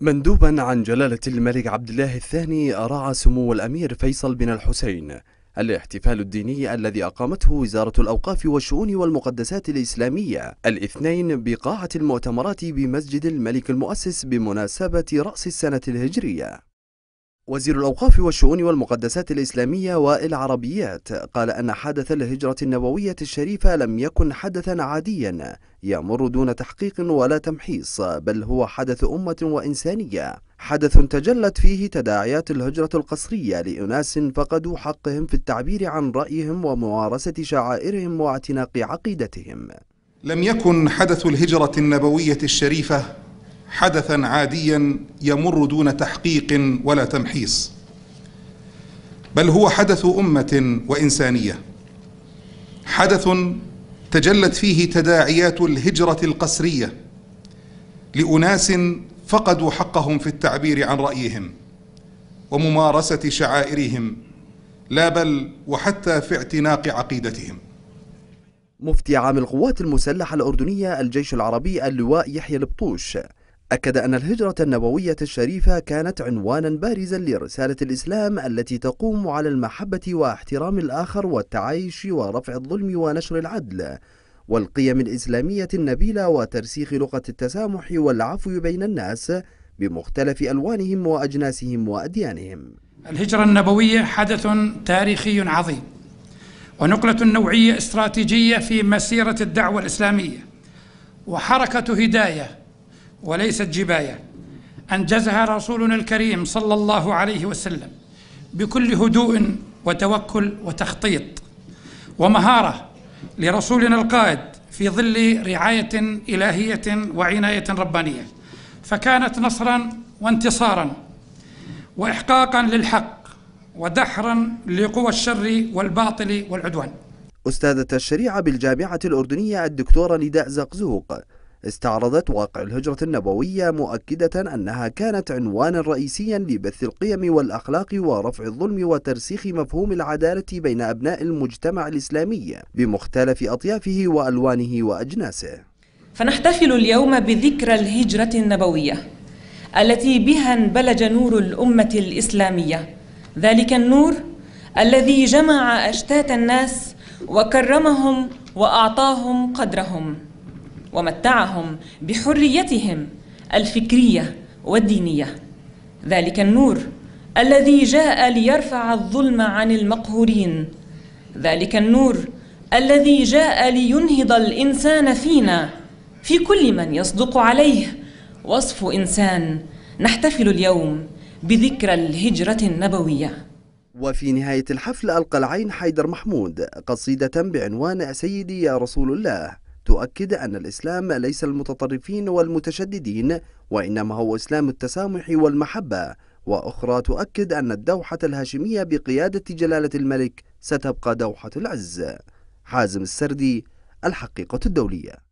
مندوبا عن جلالة الملك عبد الله الثاني رعى سمو الأمير فيصل بن الحسين الاحتفال الديني الذي أقامته وزارة الأوقاف والشؤون والمقدسات الإسلامية الاثنين بقاعة المؤتمرات بمسجد الملك المؤسس بمناسبة رأس السنة الهجرية وزير الأوقاف والشؤون والمقدسات الإسلامية والعربيات قال أن حدث الهجرة النبوية الشريفة لم يكن حدثا عاديا يمر دون تحقيق ولا تمحيص بل هو حدث أمة وإنسانية حدث تجلت فيه تداعيات الهجرة القصرية لأناس فقدوا حقهم في التعبير عن رأيهم وممارسة شعائرهم واعتناق عقيدتهم لم يكن حدث الهجرة النبوية الشريفة حدثا عاديا يمر دون تحقيق ولا تمحيص بل هو حدث امه وانسانيه حدث تجلت فيه تداعيات الهجره القسريه لاناس فقدوا حقهم في التعبير عن رايهم وممارسه شعائرهم لا بل وحتى في اعتناق عقيدتهم مفتي عام القوات المسلحة الأردنية الجيش العربي اللواء يحيى البطوش أكد أن الهجرة النبوية الشريفة كانت عنوانا بارزا لرسالة الإسلام التي تقوم على المحبة واحترام الآخر والتعايش ورفع الظلم ونشر العدل والقيم الإسلامية النبيلة وترسيخ لغة التسامح والعفو بين الناس بمختلف ألوانهم وأجناسهم وأديانهم الهجرة النبوية حدث تاريخي عظيم ونقلة نوعية استراتيجية في مسيرة الدعوة الإسلامية وحركة هداية وليست جباية أنجزها رسولنا الكريم صلى الله عليه وسلم بكل هدوء وتوكل وتخطيط ومهارة لرسولنا القائد في ظل رعاية إلهية وعناية ربانية فكانت نصرا وانتصارا وإحقاقا للحق ودحرا لقوى الشر والباطل والعدوان أستاذة الشريعة بالجامعة الأردنية الدكتورة نداء زقزوق استعرضت واقع الهجرة النبوية مؤكدة أنها كانت عنوانا رئيسيا لبث القيم والأخلاق ورفع الظلم وترسيخ مفهوم العدالة بين أبناء المجتمع الإسلامي بمختلف أطيافه وألوانه وأجناسه فنحتفل اليوم بذكرى الهجرة النبوية التي بها انبلج نور الأمة الإسلامية ذلك النور الذي جمع أشتات الناس وكرمهم وأعطاهم قدرهم ومتعهم بحريتهم الفكريه والدينيه ذلك النور الذي جاء ليرفع الظلم عن المقهورين ذلك النور الذي جاء لينهض الانسان فينا في كل من يصدق عليه وصف انسان نحتفل اليوم بذكرى الهجره النبويه وفي نهاية الحفل ألقى العين حيدر محمود قصيدة بعنوان سيدي يا رسول الله تؤكد أن الإسلام ليس المتطرفين والمتشددين وإنما هو إسلام التسامح والمحبة وأخرى تؤكد أن الدوحة الهاشمية بقيادة جلالة الملك ستبقى دوحة العز حازم السردي الحقيقة الدولية